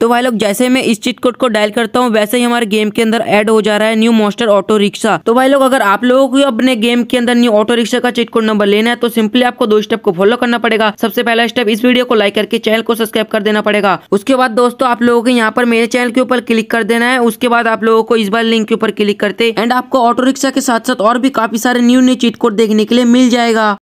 तो भाई लोग जैसे मैं इस चीट कोड को डायल करता हूँ वैसे ही हमारे गेम के अंदर ऐड हो जा रहा है न्यू मॉस्टर ऑटो रिक्शा तो भाई लोग अगर आप लोगों को अपने गेम के अंदर न्यू ऑटो रिक्शा का चिट कोड नंबर लेना है तो सिंपली आपको दो स्टेप को फॉलो करना पड़ेगा सबसे पहला स्टेप इस वीडियो को लाइक करके चैनल को सब्सक्राइब कर देना पड़ेगा उसके बाद दोस्तों आप लोगों को यहाँ पर मेरे चैनल के ऊपर क्लिक कर देना है उसके बाद आप लोगों को इस बार लिंक के ऊपर क्लिक करते एंड आपको ऑटो रिक्शा के साथ साथ और भी काफी सारे न्यू न्यू चिट कोड देखने के लिए मिल जाएगा